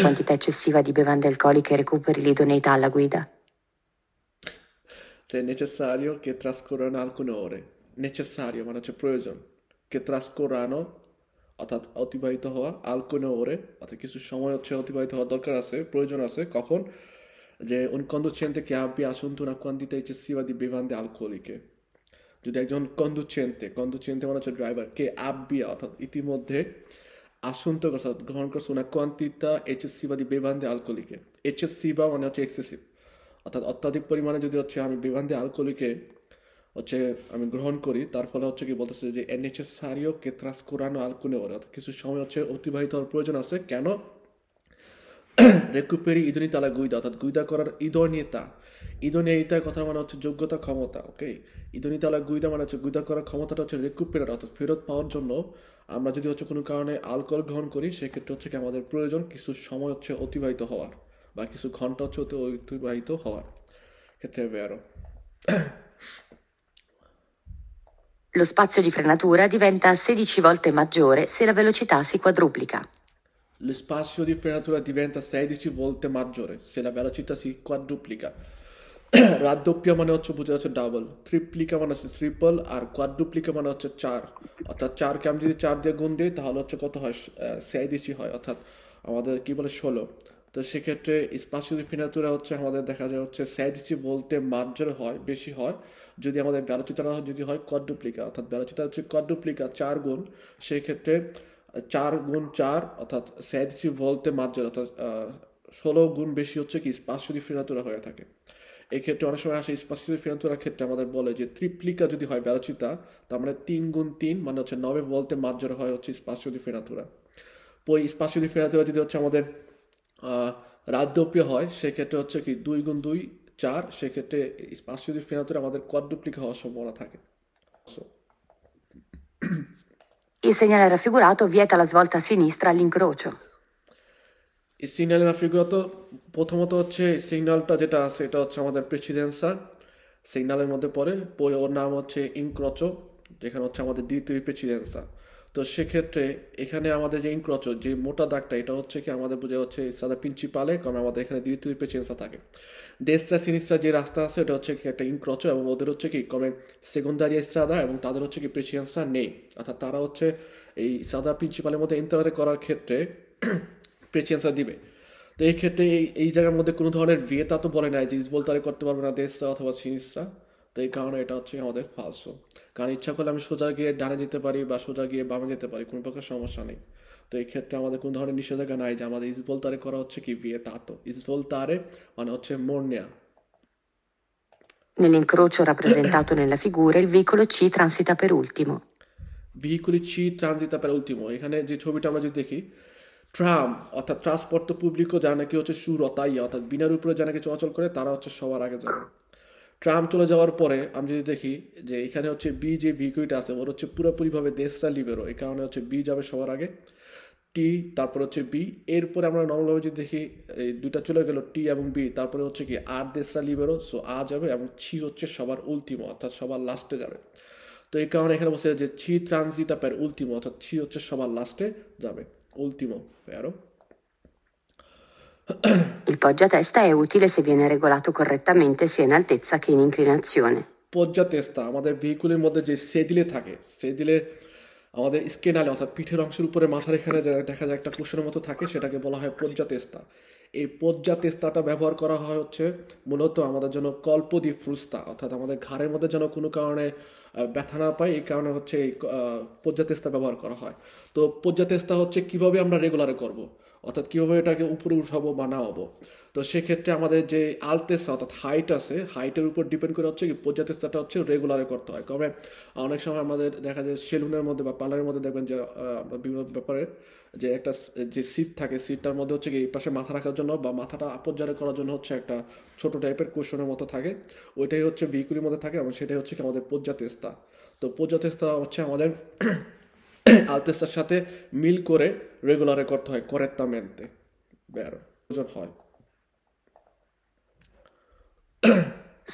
quantità eccessiva di bevande alcoliche e recuperi l'idoneità alla guida. Se è necessario che trascorrano alcune ore. Necessario, মানে হচ্ছে প্রয়োজন কে ট্রান্সকোরানো অর্থাৎ অতিবাহিত হওয়া আর কোনো ওরে অর্থাৎ কিছু সময় হচ্ছে অতিবাহিত হওয়ার দরকার আছে প্রয়োজন আছে কখন যে কন্দুচ্ছেন্তে কে আপনি আসন্তু না কন্দিতে এক্সেসিভা দি বিভান্দে আলকোহলিকে যদি একজন কন্দুচ্ছেন্তে কন্দুচ্ছেন্তে মানে হচ্ছে ড্রাইভার কে আব্বিয়া অর্থাৎ ইতিমধ্যে আসন্ত করছে গ্রহণ করছে una quantità eccessiva di আলকোলিকে এইচএসসি বা মানে হচ্ছে এক্সেসিভ অর্থাৎ অত্যাধিক পরিমাণে যদি হচ্ছে আমি বিভান্তি আলকোলিকে হচ্ছে আমি গ্রহণ করি তার ফলে হচ্ছে কি বলতেছে যে এনএচএস সারিও কেত্রাস কোরানো আলকোনে অর্থাৎ কিছু সময় হচ্ছে অতিবাহিত হওয়ার প্রয়োজন আছে কেন রেকুপেরি ইদনি তালা গুইদা অর্থাৎ গুইদা করার ইদনীয়তা ইদনীয়তা কথা মানে হচ্ছে যোগ্যতা ক্ষমতা ওকে ইদনি তালা গুইদা মানে হচ্ছে গুইদা করার ক্ষমতাটা হচ্ছে রেকুপেরার অর্থাৎ ফেরত পাওয়ার জন্য আমরা যদি হচ্ছে কোনো কারণে অ্যালকোহল গ্রহণ করি সেক্ষেত্রে হচ্ছে কি আমাদের প্রয়োজন কিছু সময় হচ্ছে অতিবাহিত হওয়ার বা কিছু ঘন্টা হচ্ছে অতিবাহিত হওয়ার ক্ষেত্রে হবে আরও Lo spazio di frenatura diventa 16 volte maggiore se la velocità si quadruplica. lo spazio di frenatura diventa 16 volte maggiore se la velocità si quadruplica রাদ্যপ্য মানে হচ্ছে বুঝে যাচ্ছে ডাবল ট্রিপ্লিকা মানে হচ্ছে ট্রিপল আর কোয়াড্রুপ্লিকা মানে হচ্ছে চার অর্থাৎ চারকে আমি যদি চার দিয়ে গুণ দিই তাহলে হচ্ছে কত হয় সেদিশি হয় অর্থাৎ আমাদের কি বলে ষোলো তো সেক্ষেত্রে স্পাসিও ফিনাতুরা হচ্ছে আমাদের দেখা যায় হচ্ছে স্যাডিসি বলতে মার্জার হয় বেশি হয় যদি আমাদের ব্যালোচিতা যদি হয় কডুপ্লিকা অর্থাৎ ব্যালোচিতা হচ্ছে কডুপ্লিকা চার গুণ সেক্ষেত্রে চার গুণ চার অর্থাৎ স্যাডিসি ভলতে মাজ্জার অর্থাৎ ষোলো গুণ বেশি হচ্ছে কি স্পাসুদি ফিরাতুরা হয়ে থাকে এক্ষেত্রে অনেক সময় আসে স্পাসুদি ফিরাতুরার ক্ষেত্রে আমাদের বলে যে ত্রিপ্লিকা যদি হয় বেলচিতা তার মানে তিন গুণ তিন মানে হচ্ছে নবে বলতে মাজ্জার হয় হচ্ছে স্পাসুদি ফিনাতুরা পই স্পাসুদি ফিনাতুরা যদি হচ্ছে আমাদের রাজ্যপ্রিয় হয় সেক্ষেত্রে হচ্ছে কি দুই গুণ দুই চার সেক্ষেত্রে স্পাসুদি ফিনাতুরা আমাদের কদ্রুপ্লিকা হওয়ার সম্ভাবনা থাকে so Il segnale raffigurato vieta la svolta a sinistra all'incrocio. Il সিগন্যালে রাফিগুলো তো প্রথমত হচ্ছে সিগন্যালটা যেটা আছে এটা হচ্ছে আমাদের প্রেসিডেন্সার সিগন্যালের মধ্যে পড়ে বই ওর নাম হচ্ছে ইনক্রচো যেখানে হচ্ছে আমাদের দ্বিতীয় প্রেসিডেন্সার তো সেক্ষেত্রে এখানে আমাদের যে ইনক্রচর যে মোটা দাগটা এটা হচ্ছে কি আমাদের বোঝা হচ্ছে সাদা প্রিন্সিপালে কারণ আমাদের এখানে দ্বিতীয় পেচেন্সা থাকে দেশরা সিনিসরা যে রাস্তা আছে এটা হচ্ছে কি একটা ইনক্রচর এবং ওদের হচ্ছে কি কমে সেকেন্ডারি সাদা এবং তাদের হচ্ছে কি প্রেসিডেন্সা নেই অর্থাৎ তারা হচ্ছে এই সাদা প্রিন্সিপালের মধ্যে ইন্টারে করার ক্ষেত্রে প্রেসিডেন্সা দিবে তো এই ক্ষেত্রে এই এই জায়গার মধ্যে কোনো ধরনের ভিয়েতা তো বলে নাই যে ইসবল তারে করতে পারবে না দেশরা অথবা সিনিসরা তো এই কারণে এটা হচ্ছে আমাদের ফার্স্ট শো কারণ ইচ্ছা করলে আমি সোজা গিয়ে ডানে যেতে পারি বা সোজা গিয়ে বামে যেতে পারি কোনো প্রকার সমস্যা নেই তো এই ক্ষেত্রে আমাদের কোনো ধরনের নিষেধাজ্ঞা নাই যে আমাদের ইসবল তারে করা হচ্ছে কি বিয়ে তা তো ইসবল তারে মানে হচ্ছে মোর নেয়া Nell'incrocio rappresentato nella figura il veicolo C transita per ultimo. Veicoli C transita per ultimo. E cane এখানে যে ছবিটা আমরা যদি দেখি ট্রাম অর্থাৎ ট্রান্সপোর্ট পাবলিকও যারা নাকি হচ্ছে সুরতাই অর্থাৎ বিনার উপরে যারা নাকি চলাচল করে tara হচ্ছে সবার আগে যাবে ট্রাম্প চলে যাওয়ার পরে আমি যদি দেখি যে এখানে হচ্ছে বি যে ভিকুইটা আছে ওর হচ্ছে পুরোপুরিভাবে দেশটা লিবেরো এই কারণে হচ্ছে বি যাবে সবার আগে টি তারপর হচ্ছে বি এরপরে আমরা নর্মালভাবে যদি দেখি এই দুটা চলে গেল টি এবং বি তারপরে হচ্ছে কি আর দেশরা লিবেরো সো আ যাবে এবং ছি হচ্ছে সবার উল্টিমো অর্থাৎ সবার লাস্টে যাবে তো এই কারণে এখানে বসে যে ছি ট্রানজিট প্যার উল্টিমো অর্থাৎ ছি হচ্ছে সবার লাস্টে যাবে উল্টিমো প্যারো Il poggiatesta è utile se viene regolato correttamente sia in altezza che in inclinazione. ma del veicolo in পর্যাতেস্তা আমাদের sedile, মধ্যে যে সেদিলে থাকে সেদিলে আমাদের স্কেনালে অর্থাৎ পিঠের অংশের উপরে মাথার এখানে দেখা যায় একটা কুশনের মতো থাকে সেটাকে বলা হয় পর্যাতেস্তা এই পর্যাতেস্তাটা ব্যবহার করা হয় হচ্ছে মূলত আমাদের জন্য কল্পদি ফ্রুস্তা অর্থাৎ আমাদের ঘাড়ের মধ্যে যেন কোনো কারণে ব্যথা না পাই এই কারণে হচ্ছে এই পর্যাতেস্তা ব্যবহার করা হয় তো পর্যাতেস্তা হচ্ছে কিভাবে আমরা রেগুলারে করব অর্থাৎ কীভাবে এটাকে উপরে উঠাবো বা নামাবো তো সেক্ষেত্রে আমাদের যে আলতেসা অর্থাৎ হাইট আছে হাইটের উপর ডিপেন্ড করে হচ্ছে কি পর্যাতেস্তাটা হচ্ছে রেগুলারে করতে হয় তবে অনেক সময় আমাদের দেখা যায় সেলুনের মধ্যে বা পার্লারের মধ্যে দেখবেন যে আমরা বিভিন্ন ব্যাপারে যে একটা যে সিট থাকে সিটটার মধ্যে হচ্ছে কি এই পাশে মাথা রাখার জন্য বা মাথাটা আপজারে করার জন্য হচ্ছে একটা ছোট টাইপের কোশনের মতো থাকে ওইটাই হচ্ছে বিকুলির মধ্যে থাকে এবং সেটাই হচ্ছে কি আমাদের পর্যাতেস্তা তো পর্যাতেস্তা হচ্ছে আমাদের আলতেসার সাথে মিল করে রেগুলারে করতে হয় করেত্তামেন্তে vero প্রয়োজন হয়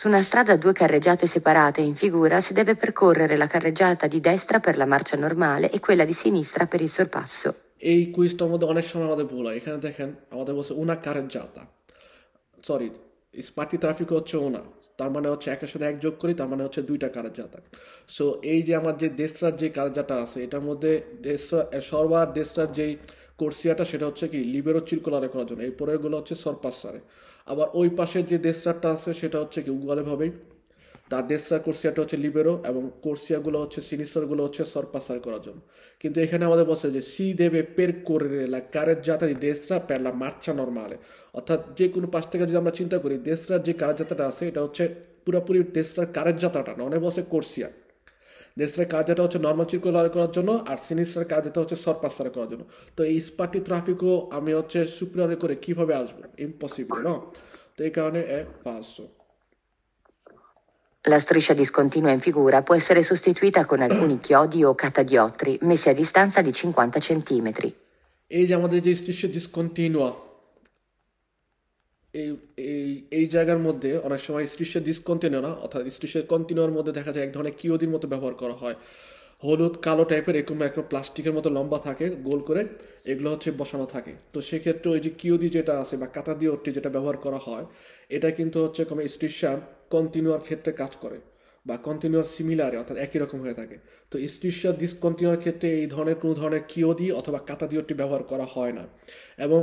Su una strada a due carreggiate separate in figura si deve percorrere la carreggiata di destra per la marcia normale e quella di sinistra per il sorpasso. E কুইজটার মধ্যে অনেক সময় আমাদের una carreggiata. এখানে in আমাদের traffico c'è una, তার মানে হচ্ছে একের সাথে এক যোগ করি তার মানে হচ্ছে দুইটা কারজাতা সো এই যে আমার যে দেশরার যে কারজাটা আছে এটার মধ্যে দেশরা সর্বার দেশরার যেই কোর্সিয়াটা সেটা হচ্ছে কি লিবেরো চিরকুলারে করার জন্য এই পরেরগুলো হচ্ছে সরপাস সারে আবার ওই পাশের যে দেশরারটা আছে সেটা হচ্ছে কি উগালেভাবেই তার দেশরা কোর্সিয়াটা হচ্ছে লিবেরো এবং কোর্সিয়াগুলো হচ্ছে সিনিস্টারগুলো হচ্ছে সরপাসার করার জন্য কিন্তু এখানে আমাদের বলছে যে সি দেবে পের করে লা কারের জাতারি দেশরা প্যারলা মার্চা নর্মালে অর্থাৎ যে কোনো পাশ থেকে যদি আমরা চিন্তা করি দেশরার যে কারের যাত্রাটা আছে এটা হচ্ছে পুরোপুরি দেশরার কারের যাত্রাটা না অনেক বসে কোর্সিয়া দেশের কাজটা হচ্ছে নর্মাল চিরকুলার করার জন্য আর সিনিস্টার যেটা হচ্ছে সরপাসার করার জন্য তো এই স্পার্টি ট্রাফিকও আমি হচ্ছে সুপ্রিয়ারে করে কিভাবে আসবো ইম্পসিবল না তো এই কারণে এ first La striscia discontinua in figura può essere sostituita con alcuni chiodi o catadiottri messi a distanza di 50 cm. এই যে আমাদের যে স্ট্রিচে ডিসকন্টিনিউয়া এই এই এই জায়গার মধ্যে অনেক সময় স্ট্রিচে ডিসকন্টিনিউ না অর্থাৎ স্ট্রিচের কন্টিনিউয়ার মধ্যে দেখা যায় এক ধরনের কিওদির মতো ব্যবহার করা হয় হলুদ কালো টাইপের এরকম একটা প্লাস্টিকের মতো লম্বা থাকে গোল করে এগুলো হচ্ছে বসানো থাকে তো সেক্ষেত্রে ওই যে দি যেটা আছে বা কাতা দিয়ে ওটি যেটা ব্যবহার করা হয় এটা কিন্তু হচ্ছে কোনো স্টিশার কন্টিনিউয়ার ক্ষেত্রে কাজ করে বা কন্টিনিউয়ার সিমিলারে অর্থাৎ একই রকম হয়ে থাকে তো স্টিশা ডিসকন্টিনিউয়ার ক্ষেত্রে এই ধরনের কোনো ধরনের কিওদি অথবা কাতা দিয়ে ওটি ব্যবহার করা হয় না এবং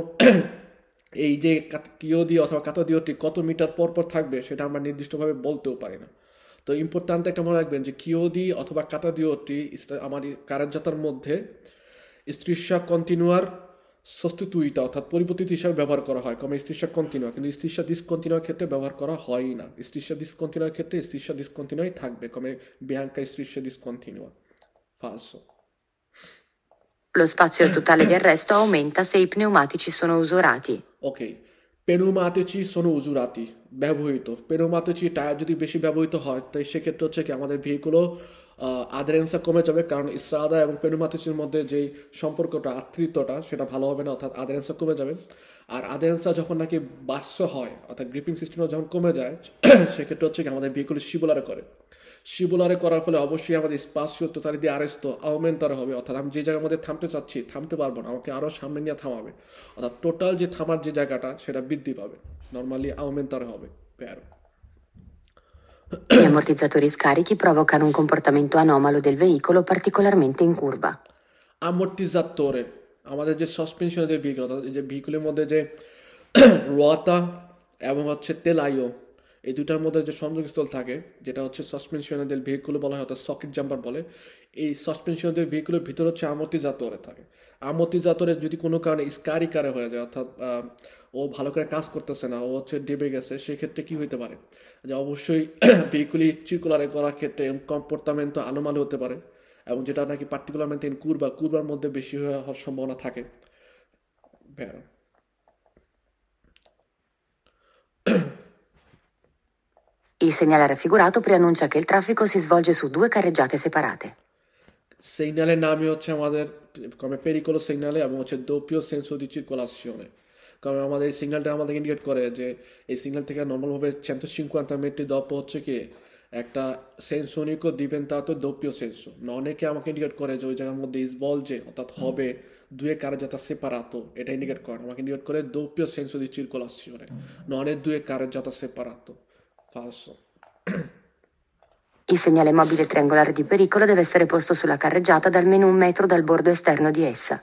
এই যে কিওদি অথবা কাতা ওটি কত মিটার পর পর থাকবে সেটা আমরা নির্দিষ্টভাবে বলতেও পারি না তো ইম্পর্ট্যান্ট একটা মনে রাখবেন যে কিওদি অথবা কাতা দিওটি আমার কারাজাতার মধ্যে স্ত্রীষা কন্টিনিউয়ার সস্তিতুইতা অর্থাৎ পরিবর্তিত হিসাবে ব্যবহার করা হয় কমে স্ত্রীষা কন্টিনিউয়া কিন্তু স্ত্রীষা ডিসকন্টিনিউয়ার ক্ষেত্রে ব্যবহার করা হয় না স্ত্রীষা ডিসকন্টিনিউয়ার ক্ষেত্রে স্ত্রীষা ডিসকন্টিনিউয়াই থাকবে কমে বিয়াঙ্কা স্ত্রীষা ডিসকন্টিনিউয়া ফালসো Lo spazio totale del resto aumenta se i pneumatici sono usurati. Ok, pneumatici sono usurati. ব্যবহৃত পেরোমাতে টায়ার যদি বেশি ব্যবহৃত হয় তাই সেক্ষেত্রে হচ্ছে কি আমাদের ভেহিকুলও আদারেন্সা কমে যাবে কারণ ইসরাদা এবং পেনুমাথিসের মধ্যে যেই সম্পর্কটা আত্মীয়তা সেটা ভালো হবে না অর্থাৎ আদারেন্সা কমে যাবে আর আদারেন্সা যখন নাকি বাস্য হয় অর্থাৎ গ্রিপিং সিস্টেমও যখন কমে যায় সেক্ষেত্রে হচ্ছে কি আমাদের ভেহিকুলের শিবলারা করে শিবুলারে করার ফলে অবশ্যই আমাদের স্পাসীয় তোতারি দিয়ে আরেস্ত আওমেন্তার হবে অর্থাৎ আমি যে জায়গার মধ্যে থামতে চাচ্ছি থামতে পারবো না আমাকে আরও সামনে নিয়ে থামাবে অর্থাৎ টোটাল যে থামার যে জায়গাটা সেটা বৃদ্ধি পাবে নর্মালি আওমেন্তার হবে প্যারো Gli ammortizzatori scarichi provocano un comportamento anomalo del veicolo particolarmente in curva. Ammortizzatore. আমাদের যে সাসপেনশনের যে যে ভেহিকলের মধ্যে যে রোয়াতা এবং হচ্ছে তেলাইও এই দুটার মধ্যে যে সংযোগস্থল থাকে যেটা হচ্ছে সাসপেনশনাদের ভেহিকুলো বলা হয় অর্থাৎ সকেট জাম্পার বলে এই সাসপেনশনাদের ভেহিকুলের ভিতর হচ্ছে আমতি জাতরে থাকে আমতি জাতরে যদি কোনো কারণে স্কারি কারে হয়ে যায় অর্থাৎ ও ভালো করে কাজ করতেছে না ও হচ্ছে ডেবে গেছে সেক্ষেত্রে কি হইতে পারে যে অবশ্যই ভেহিকুলি চিকুলারে করার ক্ষেত্রে কম্পোর্টামেন্ট আলোমালো হতে পারে এবং যেটা নাকি পার্টিকুলার ইন কুরবা কুরবার মধ্যে বেশি হওয়ার সম্ভাবনা থাকে Il segnale raffigurato preannuncia che il traffico si svolge su due carreggiate separate. Segnale namio, come pericolo segnale abbiamo c'è doppio senso di circolazione কারণ আমাদের এই সিগন্যালটা আমাদেরকে ইন্ডিকেট করে যে এই সিগন্যাল থেকে নর্মালভাবে চারশো cinquanta metri dopo হচ্ছে কি একটা সেন্স উনিকো ডিভেন্তাতো দোপ্পিও সেন্স না অনেকে আমাকে ইন্ডিকেট করে যে ওই জায়গার মধ্যে ইসবলজে অর্থাৎ হবে দুয়ে কারেজাতা সেপারাতো এটা ইন্ডিকেট করে আমাকে ইন্ডিকেট করে দোপ্পিও সেন্স di circolazione non è due carreggiate separato Falso. Il segnale mobile triangolare di pericolo deve essere posto sulla carreggiata da almeno un metro dal bordo esterno di essa.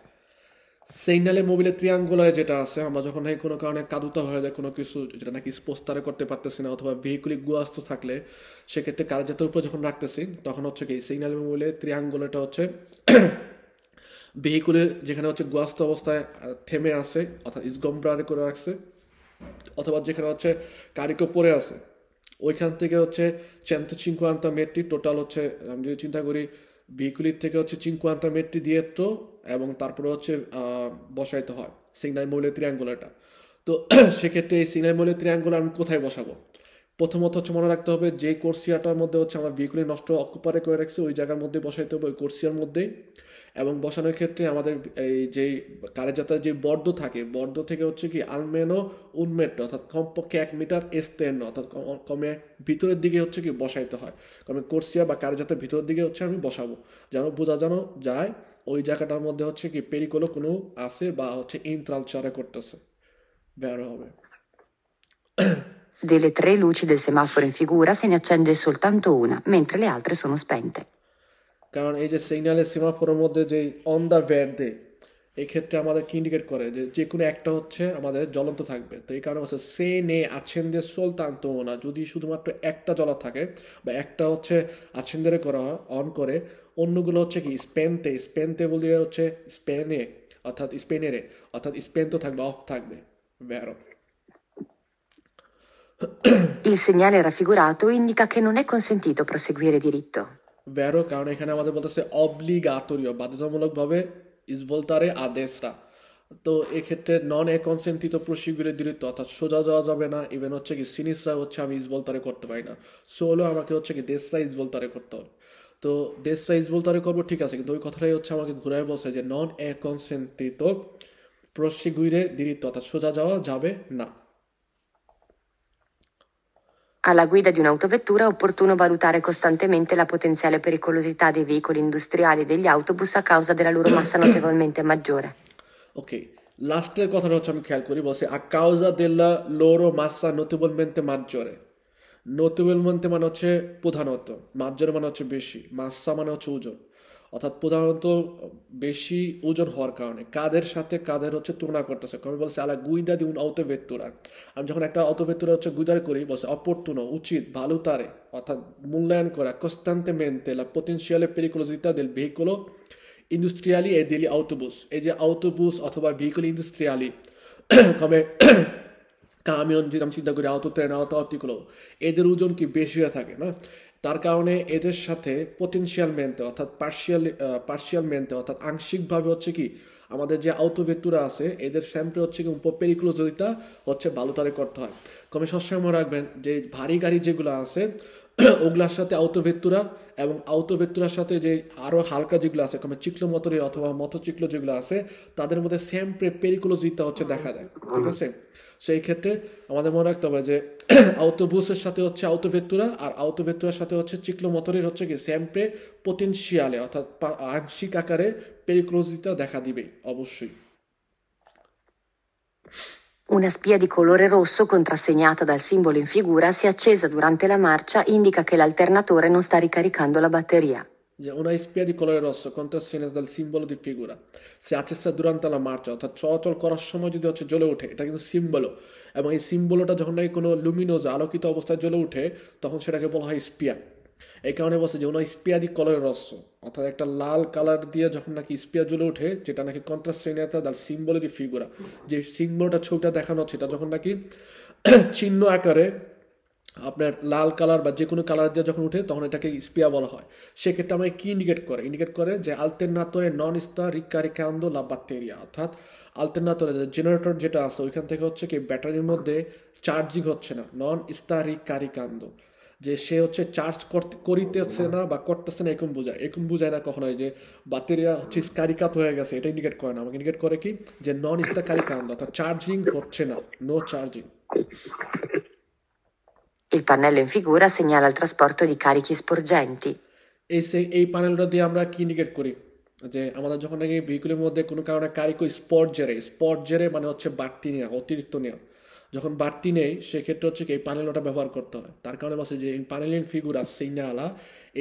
সিগন্যালে মোবিলের ট্রিয়াঙ্গুলারে যেটা আছে আমরা যখন নাকি কোনো কারণে কাদুতা হয়ে যায় কোনো কিছু যেটা নাকি স্পোস্টারে করতে পারতেছি না অথবা ভেহিকুলিক গুয়াস্ত থাকলে সেক্ষেত্রে কারজাতের উপর যখন রাখতেছি তখন হচ্ছে কি সিগন্যাল মোবিলের ট্রিয়াঙ্গুলারটা হচ্ছে ভেহিকুলে যেখানে হচ্ছে গুয়াস্ত অবস্থায় থেমে আছে অর্থাৎ ইসগম্বরারে করে রাখছে অথবা যেখানে হচ্ছে কারিকো পড়ে আছে ওইখান থেকে হচ্ছে চ্যান্ত চিনকোয়ান্তা মেট্রি টোটাল হচ্ছে আমি যদি চিন্তা করি ভিকুলির থেকে হচ্ছে চিনকোয়ান্তা মেট্রি দিয়ে তো এবং তারপরে হচ্ছে বসাইতে হয় সিগনাল মৌলের ত্রিয়াঙ্গুলারটা তো সেক্ষেত্রে এই সিগনাল মৌলের ত্রিয়াঙ্গুলার আমি কোথায় বসাবো প্রথমত হচ্ছে মনে রাখতে হবে যে কোর্সিয়াটার মধ্যে হচ্ছে আমার ভিকুলি নষ্ট অকুপারে করে রাখছে ওই জায়গার মধ্যে বসাইতে হবে ওই কোর্সিয়ার মধ্যেই এবং বসানোর ক্ষেত্রে আমাদের এই যে কারেজাতার যে বর্দ থাকে বর্দ থেকে হচ্ছে কি আলমেনো উন্মেট অর্থাৎ কমপক্ষে এক মিটার স্তেন্ন অর্থাৎ কমে ভিতরের দিকে হচ্ছে কি বসাইতে হয় কমে কোর্সিয়া বা কারেজাতের ভিতরের দিকে হচ্ছে আমি বসাবো যেন বোঝা যেন যায় ওই জায়গাটার মধ্যে হচ্ছে কি পেরিকোলো কোনো আছে বা হচ্ছে ইন্ট্রালচারে করতেছে বেরো হবে Delle tre luci del semaforo in figura se ne accende soltanto una, mentre le altre sono spente. কারণ এই যে সিগন্যালের সিমাফোরের মধ্যে যে অন দ্য ব্যাট দে এই ক্ষেত্রে আমাদের কি ইন্ডিকেট করে যে যে কোনো একটা হচ্ছে আমাদের জ্বলন্ত থাকবে তো এই কারণে হচ্ছে সে নে আছেন যে সোলতান্ত না যদি শুধুমাত্র একটা জ্বলা থাকে বা একটা হচ্ছে আছেন্দারে করা হয় অন করে অন্যগুলো হচ্ছে কি স্পেনতে স্পেনতে বলে হচ্ছে স্পেনে অর্থাৎ স্পেনেরে অর্থাৎ স্পেন তো থাকবে অফ থাকবে ভেরো Il segnale raffigurato indica che non è consentito proseguire diritto. ভ্যারো কারণ এখানে আমাদের বলতেছে অব্লিগাতরীয় বাধ্যতামূলকভাবে ইজবলতারে আদেশরা তো এক্ষেত্রে নন একনসেন্টিত প্রসিগুলি দৃঢ় অর্থাৎ সোজা যাওয়া যাবে না ইভেন হচ্ছে কি সিনিসরা হচ্ছে আমি ইজবলতারে করতে পারি না সো হলেও আমাকে হচ্ছে কি দেশরা তারে করতে হবে তো দেশরা তারে করবো ঠিক আছে কিন্তু ওই কথাটাই হচ্ছে আমাকে ঘুরায় বলছে যে নন একনসেন্টিত প্রসিগুইরে দৃঢ় অর্থাৎ সোজা যাওয়া যাবে না Alla guida di un'autovettura è opportuno valutare costantemente la potenziale pericolosità dei veicoli industriali e degli autobus a causa della loro massa notevolmente maggiore. Ok, last কথাটা হচ্ছে আমি খেয়াল করি বলছে আ কাউজা দেল্লা লোরো মাসা নোটেবলমেন্টে মাজ্জরে নোটেবলমেন্টে মানে c'è প্রধানত মাজ্জরে মানে c'è বেশি মাসা মানে c'è ওজন অর্থাৎ প্রধানত বেশি ওজন হওয়ার কারণে কাদের সাথে কাদের হচ্ছে তুলনা করতেছে কবি বলছে আলা গুইদা দিউন অত আমি যখন একটা অত হচ্ছে গুইদার করি বলছে অপরতুন উচিত ভালো তারে অর্থাৎ মূল্যায়ন করা কস্তান্তে মেনতে লা পোটেন্সিয়ালে পেরিকুলোজিতা দেল ভেহিকুলো ইন্ডাস্ট্রিয়ালি এ দিলি আউটোবুস এই যে আউটোবুস অথবা ভেহিকুল ইন্ডাস্ট্রিয়ালি কবে কামিয়ন যদি আমি চিন্তা করি আহত ট্রেন আহত আর্টিকুলো এদের ওজন কি বেশি হয়ে থাকে না তার কারণে এদের সাথে পোটেনশিয়াল মেনতে অর্থাৎ পার্শিয়াল পার্শিয়াল মেনতে অর্থাৎ আংশিকভাবে হচ্ছে কি আমাদের যে আউতভেত্তুরা আছে এদের স্যাম্পে হচ্ছে কি পেরিকুলোজিটা হচ্ছে বালুতারে করতে হয় কমে সবসময় রাখবেন যে ভারী গাড়ি যেগুলো আছে ওগুলার সাথে আউতভেত্তুরা এবং আউতবেত্তুরার সাথে যে আরও হালকা যেগুলো আছে মানে চিকলো মতরি অথবা মতচিকল যেগুলো আছে তাদের মধ্যে সেম পেরিকুলোজিটা হচ্ছে দেখা দেয় ঠিক আছে সেই ক্ষেত্রে আমাদের মনে রাখতে হবে যে আউটোবুসের সাথে হচ্ছে আউটোভেত্তুরা আর আউটোভেত্তুরার সাথে হচ্ছে চিক্লোমোটরের হচ্ছে কি স্যাম্পে পোটেনশিয়ালে অর্থাৎ আংশিক আকারে পেরিক্লোজিতা দেখা দিবে অবশ্যই Una spia di colore rosso contrassegnata dal simbolo in figura si è accesa durante la marcia indica che l'alternatore non sta ricaricando la batteria. Una spia di colore rosso contrassegnata dal simbolo di figura si è accesa durante সে আছে sir দুরান্ত আলা March অর্থাৎ চলাচল করার সময় যদি হচ্ছে E ওঠে il simbolo symbol এবং এই সিম্বলটা যখন নাকি কোনো লুমিনোজ আলোকিত অবস্থায় জ্বলে ওঠে তখন সেটাকে বলা হয় spia. এই কারণে বলছে যে ওনার স্পিয়াদি কলের রস্য অর্থাৎ একটা লাল কালার দিয়ে যখন নাকি স্পিয়া জ্বলে ওঠে যেটা নাকি কন্ট্রাস্টেনিয়াতা তার সিম্বলের যে ফিগুরা যে সিম্বলটা ছবিটা দেখানো সেটা যখন নাকি চিহ্ন আকারে আপনার লাল কালার বা যে কোনো কালার দিয়ে যখন উঠে তখন এটাকে স্পিয়া বলা হয় সেক্ষেত্রে আমাকে কী ইন্ডিকেট করে ইন্ডিকেট করে যে আলতেরনাতরে নন ইস্তা রিকারিকান্দ লাভ ব্যাকটেরিয়া অর্থাৎ যে জেনারেটর যেটা আছে ওইখান থেকে হচ্ছে কি ব্যাটারির মধ্যে চার্জিং হচ্ছে না নন ইস্তারিকারিকান্দ কারিকান্দ যে সে হচ্ছে চার্জ করিতেছে না বা করতেছে না এরকম বোঝায় এরকম বোঝায় না কখনোই যে ব্যাটেরিয়া হচ্ছে স্কারিকাত হয়ে গেছে এটা ইন্ডিকেট করে না আমাকে ইন্ডিকেট করে কি যে নন স্টাকারি কারণ অর্থাৎ চার্জিং হচ্ছে না no charging Il pannello in figura segnala il trasporto di carichi sporgenti. e এই প্যানেলটা দিয়ে আমরা কি ইন্ডিকেট করি যে আমাদের যখন নাকি ভেহিকুলের মধ্যে কোনো কারণে কারিকো স্পট জেরে স্পট জেরে মানে হচ্ছে বাড়তি নেওয়া অতিরিক্ত নেওয়া যখন বাড়তি নেই সেক্ষেত্রে হচ্ছে কি এই প্যানেলোটা ব্যবহার করতে হয় তার কারণে বলছে যে প্যানেলিন ফিগুরা সিগনালা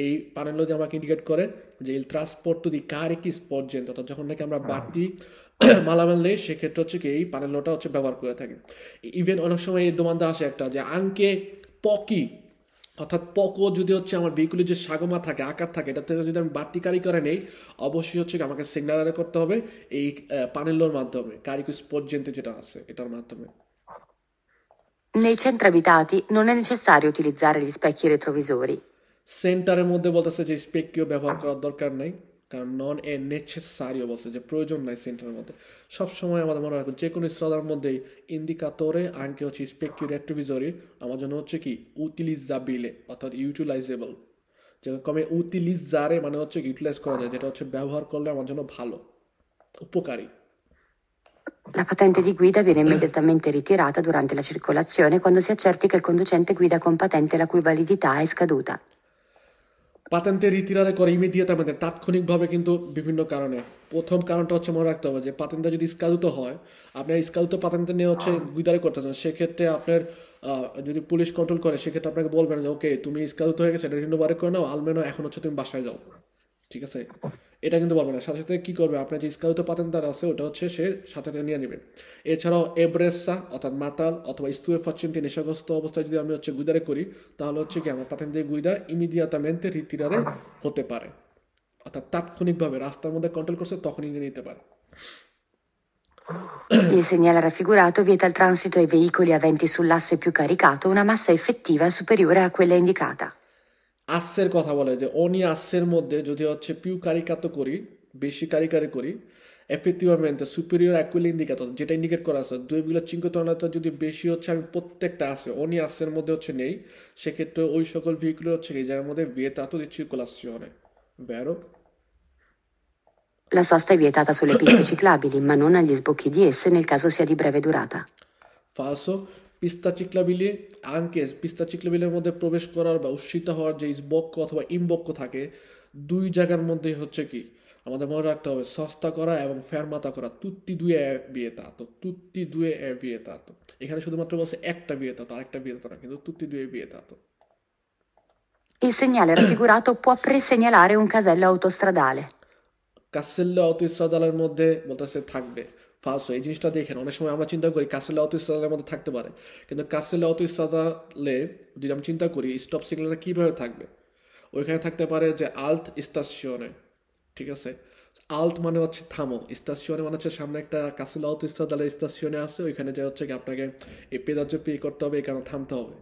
এই প্যানেলো যে আমাকে ইন্ডিকেট করে যে এই ট্রান্সপোর্ট টু দি কার কি পর্যন্ত অর্থাৎ যখন নাকি আমরা হ্যাঁ। বাড়তি মালামাল নেই সেক্ষেত্রে হচ্ছে কি এই প্যানেলোটা হচ্ছে ব্যবহার করে থাকে ইভেন অনেক সময় এই দোমান্দা আসে একটা যে আঙ্কে পকি অর্থাৎ পকো যদি হচ্ছে আমার বিকুলি যে সাগমা থাকে আকার থাকে এটা থেকে যদি আমি বাড়তি কারি করে নেই অবশ্যই হচ্ছে আমাকে সিগনাল করতে হবে এই প্যানেলোর মাধ্যমে কারিকুস পর্যন্ত যেটা আছে এটার মাধ্যমে Nei centri abitati non è necessario utilizzare gli specchi retrovisori. সেন্টারের মধ্যে বলতেছে যে স্পেকিও ব্যবহার করার দরকার নেই কারণ নন এ নেসেসারিও বলছে যে প্রয়োজন নাই সেন্টারের মধ্যে সবসময় আমাদের মনে রাখবেন যে কোনো ইসলাদার মধ্যেই ইন্ডিকাতরে আঙ্কে হচ্ছে স্পেকিও রেট্রোভিজরি আমার জন্য হচ্ছে কি উতিলিজাবিলে অর্থাৎ ইউটিলাইজেবল যেমন কমে উতিলিজারে মানে হচ্ছে ইউটিলাইজ করা যায় যেটা হচ্ছে ব্যবহার করলে আমার জন্য ভালো উপকারী La patente di guida viene immediatamente ritirata durante la circolazione quando si accerti che il conducente guida con patente la cui validità è scaduta. পাতেন্টে রিতিরারে করে ইমিডিয়েট আমাদের তাৎক্ষণিকভাবে কিন্তু বিভিন্ন কারণে প্রথম কারণটা হচ্ছে মনে রাখতে হবে যে পাতেন্টটা যদি স্কাদুত হয় আপনার স্কাদুত পাতেন্টে নিয়ে হচ্ছে গুইদারি করতেছেন সেক্ষেত্রে আপনার যদি পুলিশ কন্ট্রোল করে সেক্ষেত্রে আপনাকে বলবেন যে ওকে তুমি স্কাদুত হয়ে গেছে এটা করে নাও আলমেনো এখন হচ্ছে তুমি বাসায় যাও ঠিক আছে এটা কিন্তু পারবে না সাথে সাথে কী করবে আপনার যে স্কাউত পাতেন্তার আছে ওটা হচ্ছে সে সাথে সাথে নিয়ে নেবে এছাড়াও এব্রেসা অর্থাৎ মাতাল অথবা স্তুয়ে ফচিন্তি নেশাগ্রস্ত অবস্থায় যদি আমি হচ্ছে গুইদারে করি তাহলে হচ্ছে কি আমার পাতেন্তে গুইদা ইমিডিয়াতামেন্তে রিতিরারে হতে পারে অর্থাৎ তাৎক্ষণিকভাবে রাস্তার মধ্যে কন্ট্রোল করছে তখনই নিয়ে নিতে পারে Il segnale raffigurato vieta il transito ai veicoli aventi sull'asse più caricato una massa effettiva superiore a quella indicata. আসের কথা বলে যে অনি আসের মধ্যে যদি হচ্ছে পিউ কারিকাতো করি বেশি কারিকারি করি এফেক্টিভামেন্ট সুপিরিয়র অ্যাকুইল ইন্ডিকেটর যেটা ইন্ডিকেট করা আছে দুইগুলো চিঙ্কতনাটা যদি বেশি হচ্ছে আমি প্রত্যেকটা আছে অনি আসের মধ্যে হচ্ছে নেই সেক্ষেত্রে ওই সকল ভেহিকুলের হচ্ছে কি যার মধ্যে vietato di circolazione vero? La sosta è vietata sulle piste ciclabili, ma non agli sbocchi di esse nel caso sia di breve durata. Falso. পিস্তা চিকলাবিলি আঙ্কেজ পিস্তা চিকলাবিলের মধ্যে প্রবেশ করার বা উৎসিত হওয়ার যে ইসবক্য অথবা ইমবক্য থাকে দুই জায়গার মধ্যেই হচ্ছে কি আমাদের মনে রাখতে হবে সস্তা করা এবং ফেরমাতা করা তুত্তি দুয়ে বিয়ে তাতো তুত্তি দুয়ে বিয়ে তাতো এখানে শুধুমাত্র বলছে একটা বিয়ে তাতো আরেকটা বিয়ে তাতো না কিন্তু তুত্তি দুয়ে বিয়ে তাতো Il segnale raffigurato può presegnalare un casello autostradale. Casello autostradale মধ্যে বলতেছে থাকবে পাস হয় এই জিনিসটা দেখেন অনেক সময় আমরা চিন্তা করি কাসেলে অত ইস্তাদালের মধ্যে থাকতে পারে কিন্তু কাসেলে অত ইস্তাদালে যদি আমি চিন্তা করি স্টপ সিগনালটা কীভাবে থাকবে ওইখানে থাকতে পারে যে আল্ট ইস্তাসিয়নে ঠিক আছে আল্ট মানে হচ্ছে থামো ইস্তাসিয়নে মানে হচ্ছে সামনে একটা কাসেল আউত ইস্তাদালে ইস্তাসিয়নে আছে ওইখানে যে হচ্ছে কি আপনাকে এই পেদার্য পে করতে হবে এই কারণে থামতে হবে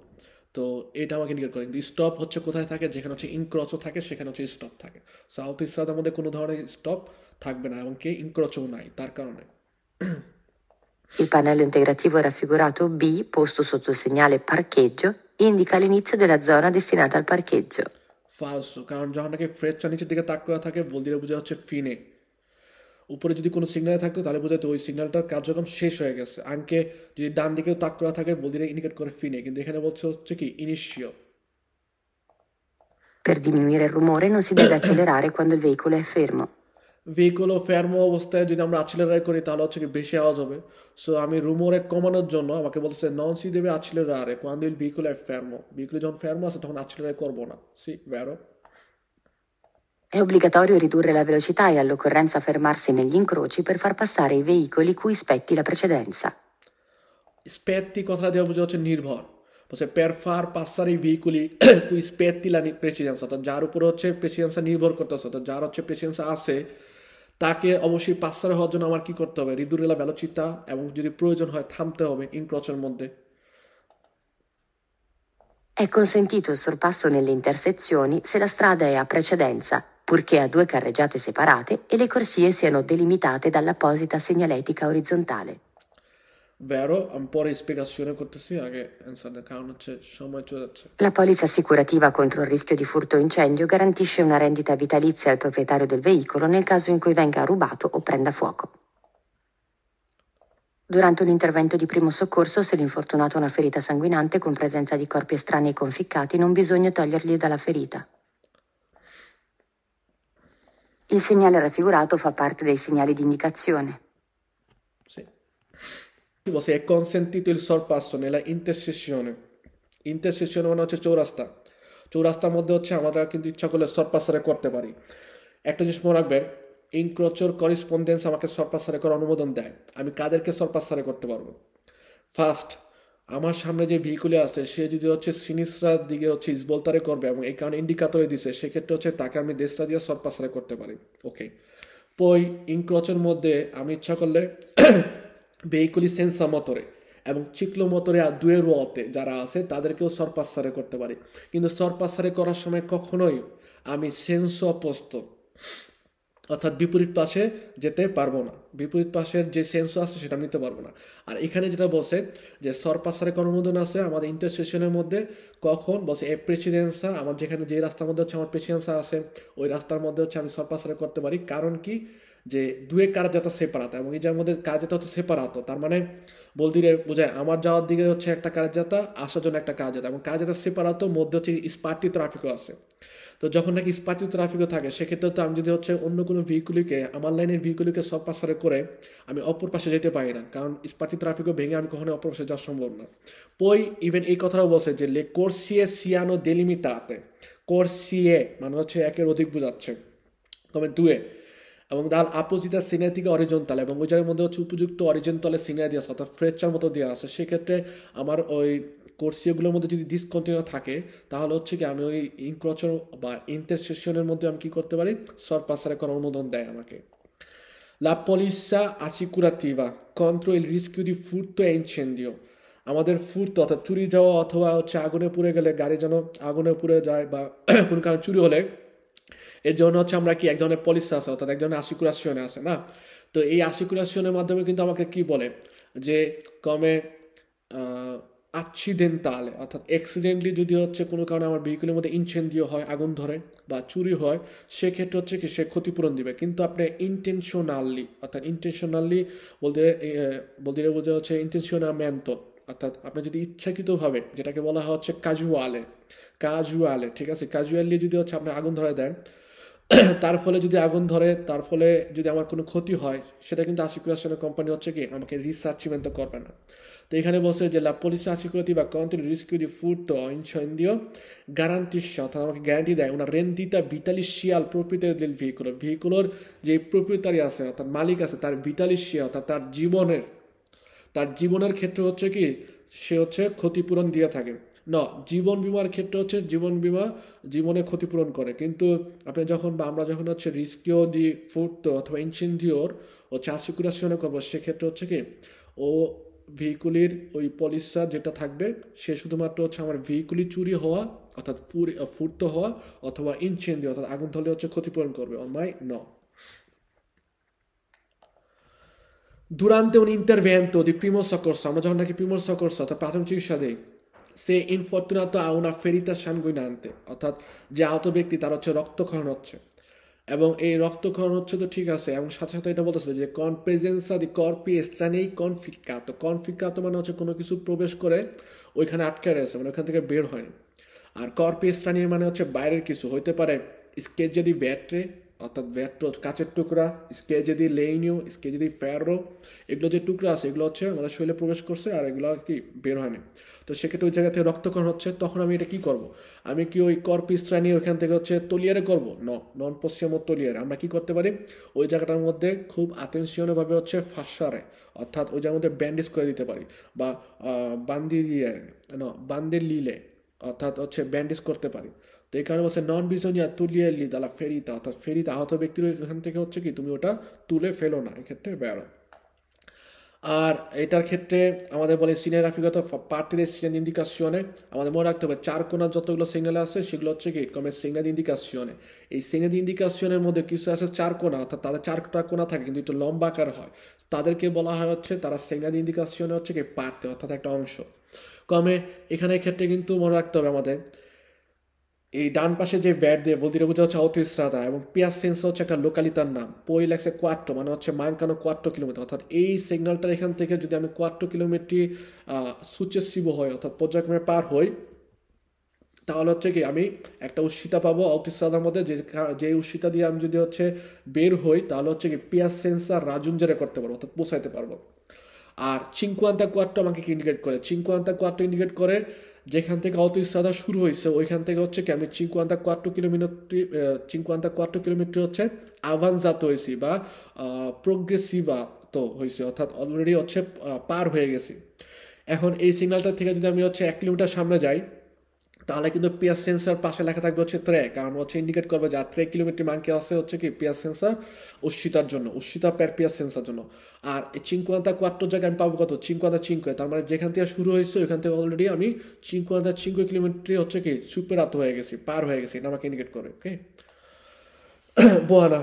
তো এটা আমাকে ইন্ডিকেট করে কিন্তু স্টপ হচ্ছে কোথায় থাকে যেখানে হচ্ছে ইনক্রচও থাকে সেখানে হচ্ছে স্টপ থাকে সাউথ ইস্তাদের মধ্যে কোনো ধরনের স্টপ থাকবে না এবং কে ইনক্রচও নাই তার কারণে Il pannello integrativo raffigurato B, posto sotto il segnale parcheggio, indica l'inizio della zona destinata al parcheggio. ফালসো কারণ যখন নাকি ফ্রেশ নিচের দিকে তাক করা থাকে বল দিলে বোঝা যাচ্ছে ফিনে উপরে যদি কোনো সিগন্যাল থাকতো তাহলে বোঝাতো ওই সিগন্যালটার কার্যক্রম শেষ হয়ে গেছে আনকে যদি ডান দিকেও তাক করা থাকে বল দিলে ইন্ডিকেট করে ফিনে কিন্তু এখানে বলছে হচ্ছে কি ইনিশিও Per diminuire il rumore non si deve accelerare quando il veicolo è fermo. Vehicle ফেয়ারমো অবস্থায় যদি আমরা আছিলেরাই করি তাহলে হচ্ছে কি বেশি আওয়াজ হবে সো আমি রুমোরে কমানোর জন্য আমাকে বলছে নন সি দেবে আছিলেরা আরে কোয়ান দিল ভেহিকল আর ফেয়ারমো ভেহিকলে যখন ফেয়ারমো আছে তখন আছিলেরাই করবো না সি ভেরো È obbligatorio ridurre la velocità e all'occorrenza fermarsi negli incroci per far passare i veicoli cui spetti la precedenza. Spetti কথাটা দেওয়া বোঝা হচ্ছে নির্ভর হচ্ছে per far passare i veicoli cui spetti la precedenza অর্থাৎ যার উপর হচ্ছে প্রেসিডেন্সা নির্ভর করতেছে অর্থাৎ যার হচ্ছে প্রেসিডেন্সা আছে তাকে অবশ্যই পাঁচসারে হওয়ার জন্য আমার কি করতে হবে রিদুরেলা বেলচিতা এবং যদি প্রয়োজন হয় থামতে হবে ইনক্রচের মধ্যে È consentito il sorpasso nelle intersezioni se la strada è a precedenza, purché a due carreggiate separate e le corsie siano delimitate dall'apposita segnaletica orizzontale. Vero, un po' di spiegazione cortesia che insomma, c'è, La polizza assicurativa contro il rischio di furto o incendio garantisce una rendita vitalizia al proprietario del veicolo nel caso in cui venga rubato o prenda fuoco. Durante un intervento di primo soccorso, se l'infortunato ha una ferita sanguinante con presenza di corpi estranei conficcati, non bisogna togliergli dalla ferita. Il segnale raffigurato fa parte dei segnali di indicazione. Sì. tipo se è consentito il sorpasso nella ইন্টারসেকশনে intersection মানে হচ্ছে চৌরাস্তা চৌরাস্তার মধ্যে হচ্ছে আমরা কিন্তু ইচ্ছা করলে সরপাসারে করতে পারি একটা জিনিস মনে রাখবেন ইনক্রোচর করিসপন্ডেন্স আমাকে সরপাসারে করার অনুমোদন দেয় আমি কাদেরকে সরপাসারে করতে পারবো ফার্স্ট আমার সামনে যে ভেহিকুলে আসছে সে যদি হচ্ছে সিনিসরার দিকে হচ্ছে ইসবলতারে করবে এবং এই কারণে ইন্ডিকাতরে দিছে সেক্ষেত্রে হচ্ছে তাকে আমি দেশটা দিয়ে সরপাসারে করতে পারি ওকে পই ইনক্রোচের মধ্যে আমি ইচ্ছা করলে ভেহিকুলি সেন্সা মতরে এবং চিকলো মতরে আর দুয়ে রোয়াতে যারা আছে তাদেরকেও সরপাসারে করতে পারি কিন্তু সরপাসারে করার সময় কখনোই আমি সেন্স অপস্ত অর্থাৎ বিপরীত পাশে যেতে পারবো না বিপরীত পাশের যে সেন্স আছে সেটা নিতে পারবো না আর এখানে যেটা বসে যে সরপাসারে কর্মবোধন আছে আমাদের ইন্টারসেশনের মধ্যে কখন বসে এ প্রেসিডেন্সা আমার যেখানে যে রাস্তার মধ্যে হচ্ছে আমার প্রেসিডেন্সা আছে ওই রাস্তার মধ্যে হচ্ছে আমি সরপাসারে করতে পারি কারণ কি যে দুয়ে কার যাতা সেপারাত এবং এটার মধ্যে কার যাতা হচ্ছে সেপারাতো তার মানে বলদিরে বোঝায় আমার যাওয়ার দিকে হচ্ছে একটা কার যাতা আসার জন্য একটা কার যাতা এবং কাজ যাতা সেপারাতো মধ্যে হচ্ছে স্পার্টি ট্রাফিকও আছে তো যখন নাকি স্পার্টি ট্রাফিকও থাকে সেক্ষেত্রে তো আমি যদি হচ্ছে অন্য কোনো ভেহিকুলিকে আমার লাইনের ভেহিকুলিকে সব পাশারে করে আমি অপর পাশে যেতে পারি না কারণ স্পার্টি ট্রাফিকও ভেঙে আমি কখনো অপর পাশে যাওয়া সম্ভব না পই ইভেন এই কথাটাও বলছে যে লে কোর্সিয়ে সিয়ানো দেলিমিতাতে কোর্সিয়ে মানে হচ্ছে একের অধিক বোঝাচ্ছে তবে দুয়ে এবং তার আপোজিতা সিনিয়ার থেকে অরিজনতাল এবং ওই জায়গার মধ্যে হচ্ছে উপযুক্ত তলে সিনিয়ার দেওয়া আছে অর্থাৎ ফ্রেচার মতো দেওয়া আছে সেক্ষেত্রে আমার ওই কোর্সিয়াগুলোর মধ্যে যদি ডিসকন্টিনিউ থাকে তাহলে হচ্ছে কি আমি ওই ইনক্রচর বা ইন্টারসেশনের মধ্যে আমি কী করতে পারি সরপাসারে করার অনুমোদন দেয় আমাকে লা পলিসা আসিকুরাতিভা কন্ট্রো ইল রিস্কিউ দি ফুড তো এনচেন্ডিও আমাদের ফুড তো অর্থাৎ চুরি যাওয়া অথবা হচ্ছে আগুনে পুড়ে গেলে গাড়ি যেন আগুনে পুড়ে যায় বা কোনো কারণে চুরি হলে এর জন্য হচ্ছে আমরা কি এক ধরনের পলিসি আছে অর্থাৎ এক ধরনের আশিকুরাশিয়নে আছে না তো এই আশিকুরাশিয়নের মাধ্যমে কিন্তু আমাকে কি বলে যে কমে আচ্ছিদেন্তালে অর্থাৎ অ্যাক্সিডেন্টলি যদি হচ্ছে কোনো কারণে আমার ভেহিকুলের মধ্যে দিয়ে হয় আগুন ধরে বা চুরি হয় সেক্ষেত্রে হচ্ছে কি সে ক্ষতিপূরণ দিবে কিন্তু আপনি ইন্টেনশনালি অর্থাৎ ইন্টেনশনালি বলতে বলতে বোঝা হচ্ছে ইন্টেনশনাল ম্যান্ত অর্থাৎ আপনি যদি ইচ্ছাকৃতভাবে যেটাকে বলা হচ্ছে কাজুয়ালে কাজুয়ালে ঠিক আছে কাজুয়ালি যদি হচ্ছে আপনি আগুন ধরে দেন তার ফলে যদি আগুন ধরে তার ফলে যদি আমার কোনো ক্ষতি হয় সেটা কিন্তু আশিকুল হাসানের কোম্পানি হচ্ছে কি আমাকে রিসার্চিমেন্ট করবে না তো এখানে বলছে যে লা পলিসি assicurati বা কন্ট্রি il rischio ফুড তো o incendio অর্থাৎ আমাকে গ্যারান্টি দেয় ওনার রেন্টিতা ভিতালিশিয়াল শিয়াল দিল ভেহিকুল ভেহিকুলোর যে প্রপ্রিয়েটারি আছে অর্থাৎ মালিক আছে তার শিয়া অর্থাৎ তার জীবনের তার জীবনের ক্ষেত্রে হচ্ছে কি সে হচ্ছে ক্ষতিপূরণ দিয়ে থাকে ন জীবন বিমার ক্ষেত্রে হচ্ছে জীবন বিমা জীবনে ক্ষতিপূরণ করে কিন্তু আপনি যখন বা আমরা যখন হচ্ছে রিস্কিও দি ফুটতো অথবা ইনসেন্ডিওর হচ্ছে সেখানে করবো সেক্ষেত্রে হচ্ছে কি ও ভেহিকুলির ওই পলিসা যেটা থাকবে সে শুধুমাত্র হচ্ছে আমার ভেহিকুলি চুরি হওয়া অর্থাৎ ফুর ফুর্ত হওয়া অথবা ইনসেন্ডিও অর্থাৎ আগুন ধরলে হচ্ছে ক্ষতিপূরণ করবে অন মাই ন দুরান্তে উনি intervento দি প্রিমোর সকর্স আমরা যখন নাকি প্রিমো সকর্স অর্থাৎ প্রাথমিক চিকিৎসা দেয় সে ইনফর্তুনাতো আউনা ফেরিতা আনতে অর্থাৎ যে আহত ব্যক্তি তার হচ্ছে রক্তক্ষরণ হচ্ছে এবং এই রক্তক্ষরণ হচ্ছে তো ঠিক আছে এবং সাথে সাথে এটা বলতেছিল যে কন প্রেজেন্সা দি কর্পি তো কনফিকা তো মানে হচ্ছে কোনো কিছু প্রবেশ করে ওইখানে আটকে রয়েছে মানে ওখান থেকে বের হয়নি আর কর্পি স্ট্রানি মানে হচ্ছে বাইরের কিছু হইতে পারে স্কেচ যদি ব্যাটরে অর্থাৎ ব্যাট কাচের টুকরা স্কেজেদি লেইনিও স্কেজেদি ফ্যারো এগুলো যে টুকরা আছে এগুলো হচ্ছে আমাদের শরীরে প্রবেশ করছে আর এগুলো আর কি বের হয়নি তো সেক্ষেত্রে ওই জায়গা থেকে রক্তক্ষরণ হচ্ছে তখন আমি এটা কি করব। আমি কি ওই করপিসটা নিয়ে ওইখান থেকে হচ্ছে তলিয়ারে করব ন নন পশ্চিম তলিয়ারে আমরা কি করতে পারি ওই জায়গাটার মধ্যে খুব আতেনশীয়ভাবে হচ্ছে ফাঁসারে অর্থাৎ ওই জায়গার মধ্যে ব্যান্ডেজ করে দিতে পারি বা বান্দিলিয়ে ন বান্দির লিলে অর্থাৎ হচ্ছে ব্যান্ডেজ করতে পারি তো এখানে বলছে নন বিজনিয়া তুলিয়ে লি দালা ফেরিতা অর্থাৎ ফেরিতা আহত ব্যক্তির এখান থেকে হচ্ছে কি তুমি ওটা তুলে ফেলো না এক্ষেত্রে বেরো আর এটার ক্ষেত্রে আমাদের বলে সিনিয়র আফিগত পার্টিদের সিগনাল ইন্ডিকাশনে আমাদের মনে রাখতে হবে চার কোনার যতগুলো সিগন্যাল আছে সেগুলো হচ্ছে কি কমের সিগনাল ইন্ডিকাশনে এই সিগনাল ইন্ডিকাশনের মধ্যে কিছু আছে চার কোনা অর্থাৎ তাদের চারটা কোনা থাকে কিন্তু একটু লম্বা আকার হয় তাদেরকে বলা হয় হচ্ছে তারা সিগনাল ইন্ডিকাশনে হচ্ছে কি পার্টি অর্থাৎ একটা অংশ কমে এখানে ক্ষেত্রে কিন্তু মনে রাখতে হবে আমাদের এই ডান পাশে যে ব্যাট দিয়ে বলতে বোঝা হচ্ছে অতিস্রাদা এবং পিয়াস সেন্স হচ্ছে একটা লোকালিতার নাম পই লাগছে কোয়াট্টো মানে হচ্ছে মানকানো কোয়াট্টো কিলোমিটার অর্থাৎ এই সিগন্যালটার এখান থেকে যদি আমি কোয়াট্টো কিলোমিটারটি সুচেসিভ হয় অর্থাৎ পর্যায়ক্রমে পার হই তাহলে হচ্ছে কি আমি একটা উস্মিতা পাবো অতিস্রাদার মধ্যে যে যে উস্মিতা দিয়ে আমি যদি হচ্ছে বের হই তাহলে হচ্ছে কি পিয়াস সেন্সার রাজুঞ্জারে করতে পারবো অর্থাৎ পোষাইতে পারবো আর চিঙ্কুয়ান্তা কোয়াট্টো আমাকে ইন্ডিকেট করে চিঙ্কুয়ান্তা কোয়াট্টো ইন্ডিকেট করে যেখান থেকে অত ইস্তাদা শুরু হয়েছে ওইখান থেকে হচ্ছে কি আমি চিঙ্কুয়ান্তা কোয়াট্টো কিলোমিটার চিঙ্কুয়ান্তা কোয়াট্টো কিলোমিটার হচ্ছে আভানজাত হয়েছি বা প্রোগ্রেসিভা তো হয়েছে অর্থাৎ অলরেডি হচ্ছে পার হয়ে গেছি এখন এই সিগন্যালটা থেকে যদি আমি হচ্ছে এক কিলোমিটার সামনে যাই তাহলে কিন্তু পিয়ার সেন্সার পাশে লেখা থাকবে হচ্ছে ট্রে কারণ হচ্ছে ইন্ডিকেট করবে যা ট্রে কিলোমিটার মাংকে আছে হচ্ছে কি পিয়ার সেন্সার উস্মিতার জন্য উস্মিতা প্যার পিয়ার সেন্সার জন্য আর এই চিঙ্কুয়ান্তা কোয়াট্টোর জায়গায় আমি পাবো কত চিঙ্কুয়ান্তা চিঙ্কুয়ে তার মানে যেখান থেকে শুরু হয়েছে ওইখান থেকে অলরেডি আমি চিঙ্কুয়ান্তা চিঙ্কু কিলোমিটার হচ্ছে কি সুপেরাত হয়ে গেছি পার হয়ে গেছি এটা আমাকে ইন্ডিকেট করে ওকে বোয়ানা